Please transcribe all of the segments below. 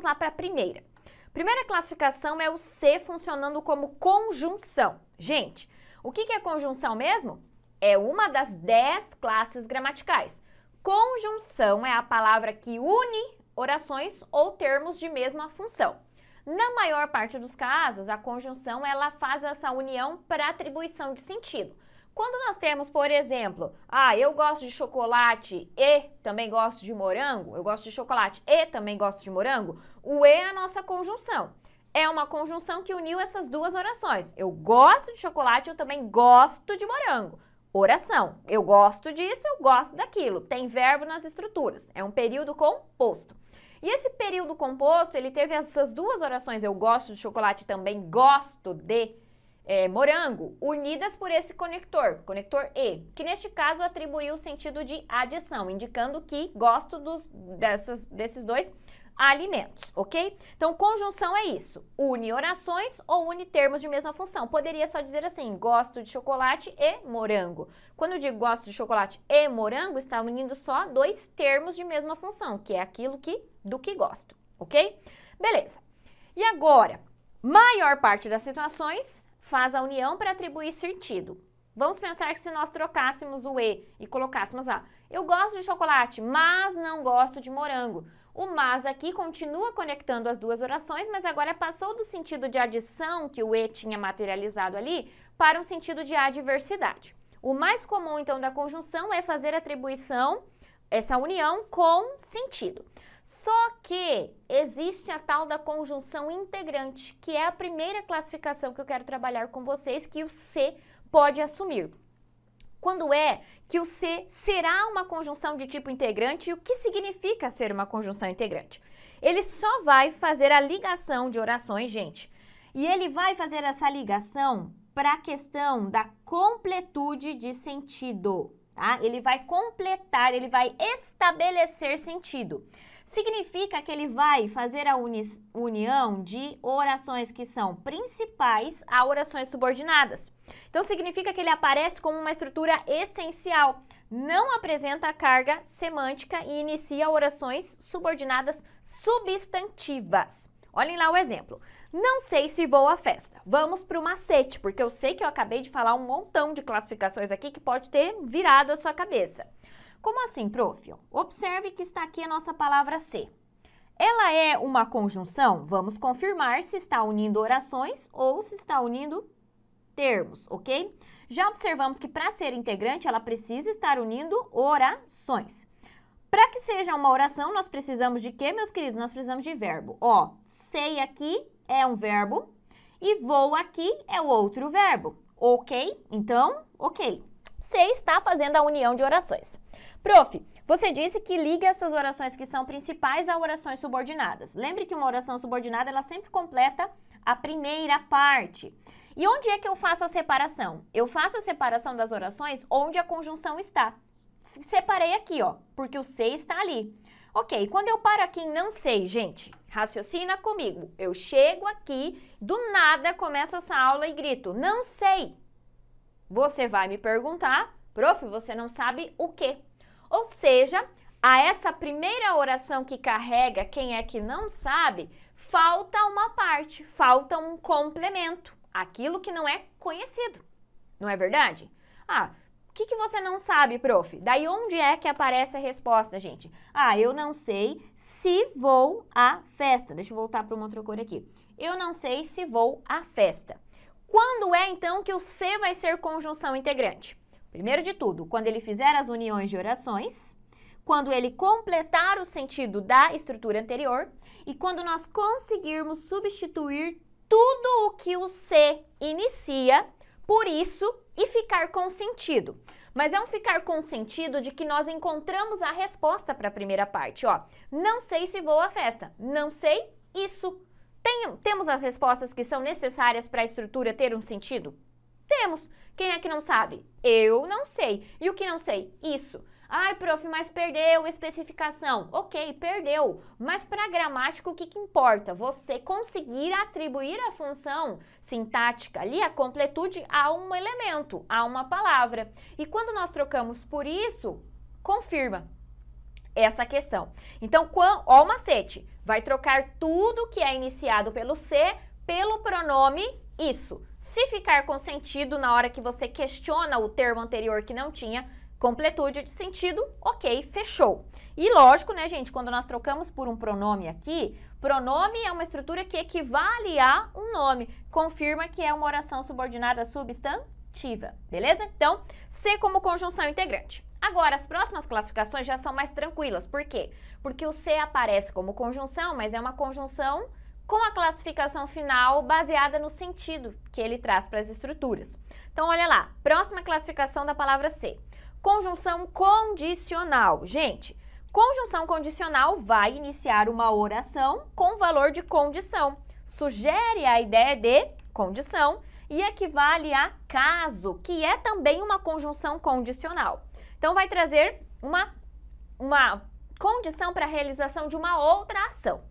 vamos lá para a primeira. Primeira classificação é o C funcionando como conjunção. Gente, o que, que é conjunção mesmo? É uma das dez classes gramaticais. Conjunção é a palavra que une orações ou termos de mesma função. Na maior parte dos casos, a conjunção ela faz essa união para atribuição de sentido. Quando nós temos, por exemplo, ah, eu gosto de chocolate e também gosto de morango, eu gosto de chocolate e também gosto de morango, o E é a nossa conjunção. É uma conjunção que uniu essas duas orações. Eu gosto de chocolate, eu também gosto de morango. Oração. Eu gosto disso, eu gosto daquilo. Tem verbo nas estruturas. É um período composto. E esse período composto, ele teve essas duas orações, eu gosto de chocolate também, gosto de é, morango, unidas por esse conector, conector E, que neste caso atribuiu o sentido de adição, indicando que gosto dos, dessas, desses dois alimentos, ok? Então, conjunção é isso, une orações ou une termos de mesma função. Poderia só dizer assim, gosto de chocolate e morango. Quando eu digo gosto de chocolate e morango, está unindo só dois termos de mesma função, que é aquilo que do que gosto, ok? Beleza. E agora, maior parte das situações faz a união para atribuir sentido. Vamos pensar que se nós trocássemos o E e colocássemos lá, eu gosto de chocolate, mas não gosto de morango. O mas aqui continua conectando as duas orações, mas agora passou do sentido de adição que o E tinha materializado ali para um sentido de adversidade. O mais comum, então, da conjunção é fazer atribuição, essa união, com sentido. Só que existe a tal da conjunção integrante, que é a primeira classificação que eu quero trabalhar com vocês, que é o C pode assumir. Quando é que o ser será uma conjunção de tipo integrante e o que significa ser uma conjunção integrante? Ele só vai fazer a ligação de orações, gente. E ele vai fazer essa ligação para a questão da completude de sentido, tá? Ele vai completar, ele vai estabelecer sentido. Significa que ele vai fazer a uni união de orações que são principais a orações subordinadas. Então significa que ele aparece como uma estrutura essencial, não apresenta carga semântica e inicia orações subordinadas substantivas. Olhem lá o exemplo. Não sei se vou à festa. Vamos para o macete, porque eu sei que eu acabei de falar um montão de classificações aqui que pode ter virado a sua cabeça. Como assim, prof? Observe que está aqui a nossa palavra se. Ela é uma conjunção? Vamos confirmar se está unindo orações ou se está unindo termos, ok? Já observamos que para ser integrante, ela precisa estar unindo orações. Para que seja uma oração, nós precisamos de quê, meus queridos? Nós precisamos de verbo. Ó, sei aqui é um verbo e vou aqui é outro verbo, ok? Então, ok. Você está fazendo a união de orações. Prof, você disse que liga essas orações que são principais a orações subordinadas. Lembre que uma oração subordinada, ela sempre completa a primeira parte. E onde é que eu faço a separação? Eu faço a separação das orações onde a conjunção está. Separei aqui, ó, porque o sei está ali. Ok, quando eu paro aqui em não sei, gente, raciocina comigo. Eu chego aqui, do nada começa essa aula e grito, não sei. Você vai me perguntar, prof, você não sabe o quê? Ou seja, a essa primeira oração que carrega quem é que não sabe, falta uma parte, falta um complemento aquilo que não é conhecido. Não é verdade? Ah, o que, que você não sabe, prof? Daí onde é que aparece a resposta, gente? Ah, eu não sei se vou à festa. Deixa eu voltar para uma outra cor aqui. Eu não sei se vou à festa. Quando é, então, que o se vai ser conjunção integrante? Primeiro de tudo, quando ele fizer as uniões de orações, quando ele completar o sentido da estrutura anterior e quando nós conseguirmos substituir tudo o que o C inicia, por isso e ficar com sentido. Mas é um ficar com sentido de que nós encontramos a resposta para a primeira parte, ó. Não sei se vou à festa. Não sei isso. Tem, temos as respostas que são necessárias para a estrutura ter um sentido? Temos. Quem é que não sabe? Eu não sei. E o que não sei? Isso. Ai, prof, mas perdeu especificação. Ok, perdeu. Mas para gramática, o que, que importa? Você conseguir atribuir a função sintática ali, a completude, a um elemento, a uma palavra. E quando nós trocamos por isso, confirma essa questão. Então, qual, ó o macete, vai trocar tudo que é iniciado pelo C pelo pronome isso. Se ficar com sentido na hora que você questiona o termo anterior que não tinha, Completude de sentido, ok, fechou. E lógico, né, gente, quando nós trocamos por um pronome aqui, pronome é uma estrutura que equivale a um nome, confirma que é uma oração subordinada substantiva, beleza? Então, C como conjunção integrante. Agora, as próximas classificações já são mais tranquilas, por quê? Porque o C aparece como conjunção, mas é uma conjunção com a classificação final baseada no sentido que ele traz para as estruturas. Então, olha lá, próxima classificação da palavra ser. Conjunção condicional. Gente, conjunção condicional vai iniciar uma oração com valor de condição. Sugere a ideia de condição e equivale a caso, que é também uma conjunção condicional. Então, vai trazer uma, uma condição para a realização de uma outra ação.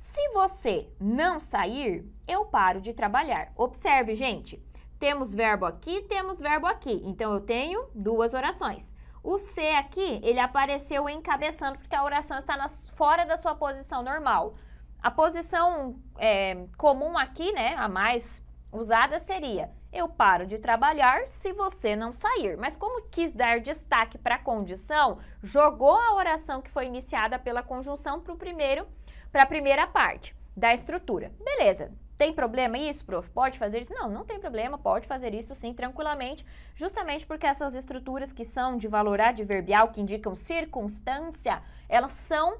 Se você não sair, eu paro de trabalhar. Observe, gente. Temos verbo aqui, temos verbo aqui. Então, eu tenho duas orações. O C aqui, ele apareceu encabeçando porque a oração está na, fora da sua posição normal. A posição é, comum aqui, né, a mais usada seria eu paro de trabalhar se você não sair. Mas como quis dar destaque para a condição, jogou a oração que foi iniciada pela conjunção para a primeira parte da estrutura. Beleza, tem problema isso, prof? Pode fazer isso? Não, não tem problema, pode fazer isso sim, tranquilamente, justamente porque essas estruturas que são de valor adverbial, que indicam circunstância, elas são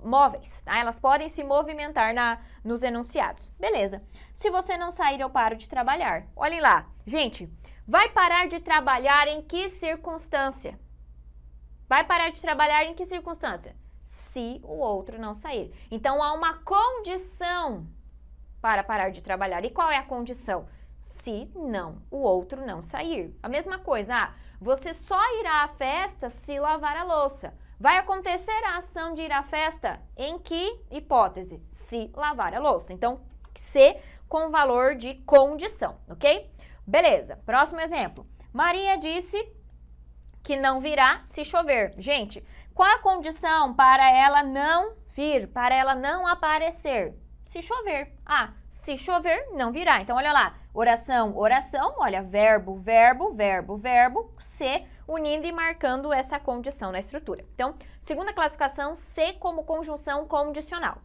móveis, tá? Elas podem se movimentar na, nos enunciados. Beleza. Se você não sair, eu paro de trabalhar. Olhem lá. Gente, vai parar de trabalhar em que circunstância? Vai parar de trabalhar em que circunstância? Se o outro não sair. Então, há uma condição para parar de trabalhar. E qual é a condição? Se não, o outro não sair. A mesma coisa, ah, você só irá à festa se lavar a louça. Vai acontecer a ação de ir à festa em que hipótese? Se lavar a louça. Então, se com valor de condição, ok? Beleza, próximo exemplo. Maria disse que não virá se chover. Gente, qual a condição para ela não vir, para ela não aparecer? se chover. Ah, se chover, não virá. Então, olha lá, oração, oração, olha, verbo, verbo, verbo, verbo, se, unindo e marcando essa condição na estrutura. Então, segunda classificação, se como conjunção condicional.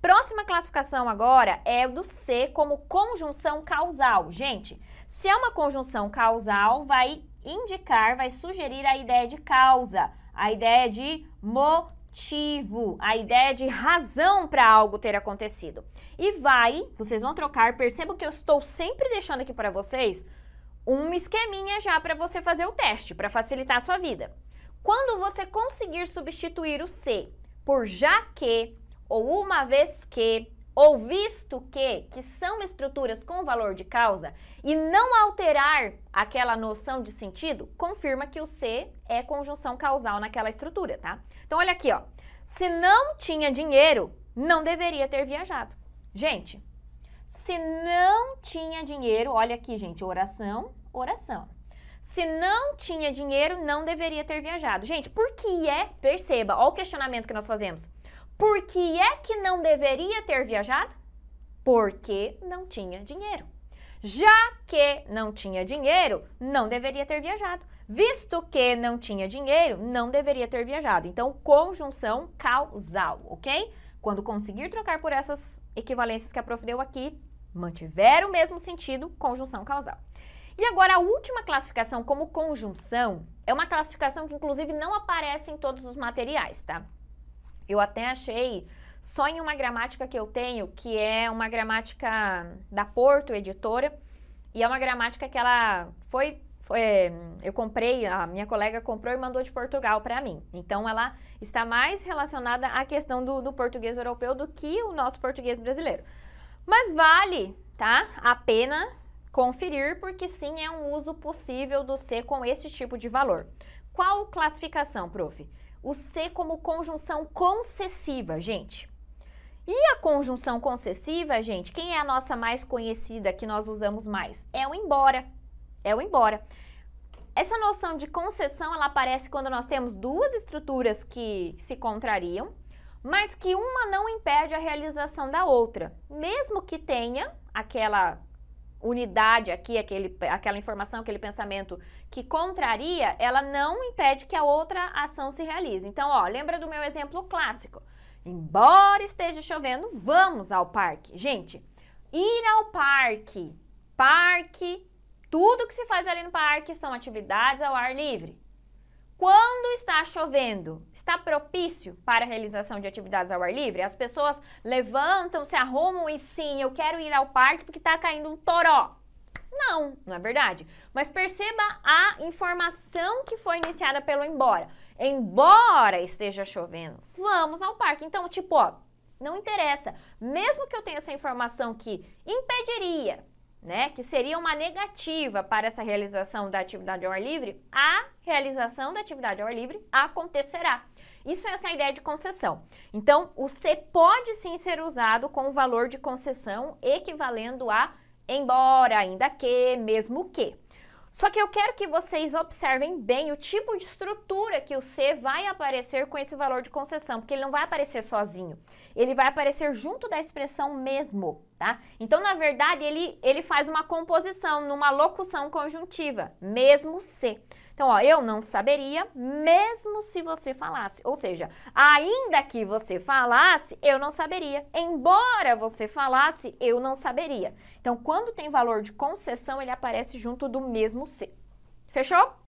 Próxima classificação agora é do se como conjunção causal. Gente, se é uma conjunção causal, vai indicar, vai sugerir a ideia de causa, a ideia de motivo motivo, a ideia de razão para algo ter acontecido. E vai, vocês vão trocar, percebam que eu estou sempre deixando aqui para vocês um esqueminha já para você fazer o teste, para facilitar a sua vida. Quando você conseguir substituir o se por já que ou uma vez que ou visto que, que são estruturas com valor de causa, e não alterar aquela noção de sentido, confirma que o C é conjunção causal naquela estrutura, tá? Então, olha aqui, ó. Se não tinha dinheiro, não deveria ter viajado. Gente, se não tinha dinheiro, olha aqui, gente, oração, oração. Se não tinha dinheiro, não deveria ter viajado. Gente, por que é? Perceba, olha o questionamento que nós fazemos. Por que é que não deveria ter viajado? Porque não tinha dinheiro. Já que não tinha dinheiro, não deveria ter viajado. Visto que não tinha dinheiro, não deveria ter viajado. Então, conjunção causal, ok? Quando conseguir trocar por essas equivalências que a prof deu aqui, mantiver o mesmo sentido, conjunção causal. E agora, a última classificação como conjunção é uma classificação que, inclusive, não aparece em todos os materiais, tá? Eu até achei só em uma gramática que eu tenho, que é uma gramática da Porto Editora, e é uma gramática que ela foi, foi eu comprei, a minha colega comprou e mandou de Portugal para mim. Então ela está mais relacionada à questão do, do português europeu do que o nosso português brasileiro. Mas vale, tá? A pena conferir, porque sim é um uso possível do C com esse tipo de valor. Qual classificação, prof? o C como conjunção concessiva, gente. E a conjunção concessiva, gente, quem é a nossa mais conhecida que nós usamos mais? É o embora. É o embora. Essa noção de concessão, ela aparece quando nós temos duas estruturas que se contrariam, mas que uma não impede a realização da outra. Mesmo que tenha aquela unidade aqui, aquele, aquela informação, aquele pensamento que contraria, ela não impede que a outra ação se realize. Então, ó, lembra do meu exemplo clássico. Embora esteja chovendo, vamos ao parque. Gente, ir ao parque, parque, tudo que se faz ali no parque são atividades ao ar livre. Quando está chovendo, está propício para a realização de atividades ao ar livre? As pessoas levantam, se arrumam e sim, eu quero ir ao parque porque está caindo um toró. Não, não é verdade. Mas perceba a informação que foi iniciada pelo embora. Embora esteja chovendo, vamos ao parque. Então, tipo, ó, não interessa. Mesmo que eu tenha essa informação que impediria, né, que seria uma negativa para essa realização da atividade ao ar livre, a realização da atividade ao ar livre acontecerá. Isso é essa ideia de concessão. Então, o C pode sim ser usado com o valor de concessão equivalendo a embora, ainda que, mesmo que. Só que eu quero que vocês observem bem o tipo de estrutura que o C vai aparecer com esse valor de concessão, porque ele não vai aparecer sozinho ele vai aparecer junto da expressão mesmo, tá? Então, na verdade, ele, ele faz uma composição numa locução conjuntiva, mesmo se. Então, ó, eu não saberia mesmo se você falasse. Ou seja, ainda que você falasse, eu não saberia. Embora você falasse, eu não saberia. Então, quando tem valor de concessão, ele aparece junto do mesmo se. Fechou?